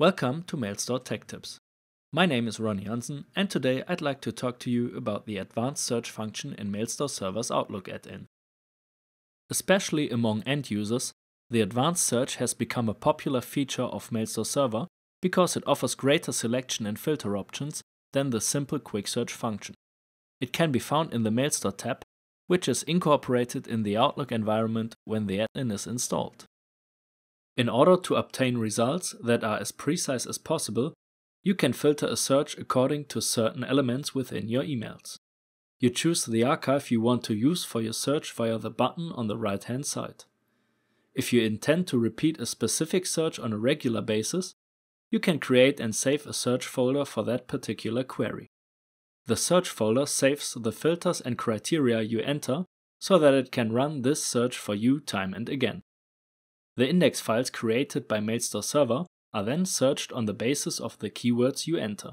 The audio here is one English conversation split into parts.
Welcome to Mailstore Tech Tips. My name is Ronnie Hansen, and today I'd like to talk to you about the advanced search function in Mailstore Server's Outlook add-in. Especially among end users, the advanced search has become a popular feature of Mailstore Server because it offers greater selection and filter options than the simple quick search function. It can be found in the Mailstore tab, which is incorporated in the Outlook environment when the add-in is installed. In order to obtain results that are as precise as possible, you can filter a search according to certain elements within your emails. You choose the archive you want to use for your search via the button on the right hand side. If you intend to repeat a specific search on a regular basis, you can create and save a search folder for that particular query. The search folder saves the filters and criteria you enter so that it can run this search for you time and again. The index files created by MailStore Server are then searched on the basis of the keywords you enter.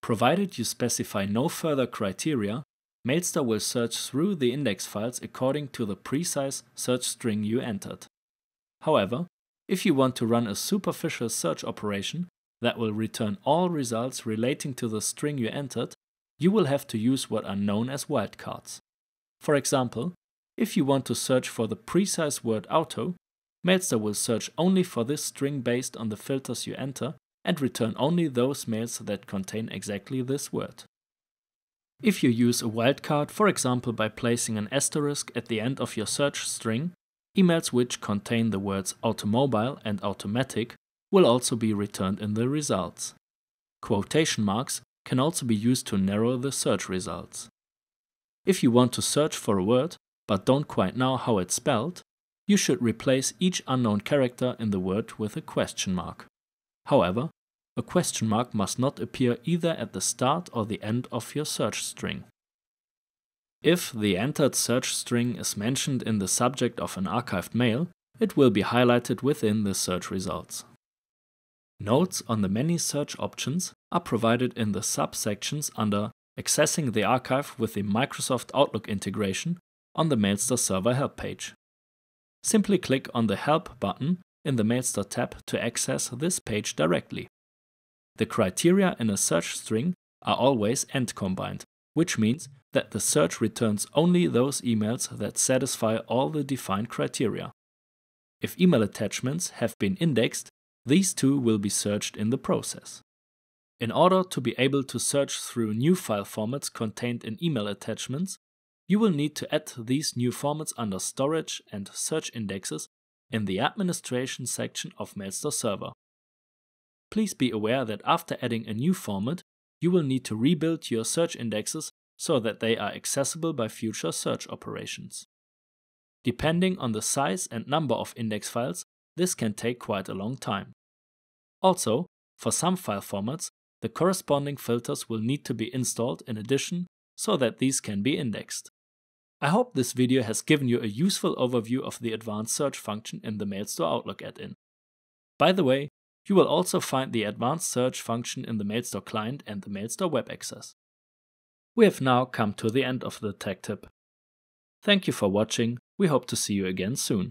Provided you specify no further criteria, MailStore will search through the index files according to the precise search string you entered. However, if you want to run a superficial search operation that will return all results relating to the string you entered, you will have to use what are known as wildcards. For example, if you want to search for the precise word auto, Mailster will search only for this string based on the filters you enter and return only those mails that contain exactly this word. If you use a wildcard, for example by placing an asterisk at the end of your search string, emails which contain the words automobile and automatic will also be returned in the results. Quotation marks can also be used to narrow the search results. If you want to search for a word, but don't quite know how it's spelled, you should replace each unknown character in the word with a question mark. However, a question mark must not appear either at the start or the end of your search string. If the entered search string is mentioned in the subject of an archived mail, it will be highlighted within the search results. Notes on the many search options are provided in the subsections under Accessing the archive with the Microsoft Outlook integration on the Mailster server help page. Simply click on the Help button in the Mailster tab to access this page directly. The criteria in a search string are always end combined, which means that the search returns only those emails that satisfy all the defined criteria. If email attachments have been indexed, these two will be searched in the process. In order to be able to search through new file formats contained in email attachments, you will need to add these new formats under Storage and Search Indexes in the Administration section of MailStore Server. Please be aware that after adding a new format, you will need to rebuild your search indexes so that they are accessible by future search operations. Depending on the size and number of index files, this can take quite a long time. Also, for some file formats, the corresponding filters will need to be installed in addition so that these can be indexed. I hope this video has given you a useful overview of the advanced search function in the MailStore Outlook add-in. By the way, you will also find the advanced search function in the MailStore client and the MailStore web access. We have now come to the end of the tech tip. Thank you for watching, we hope to see you again soon.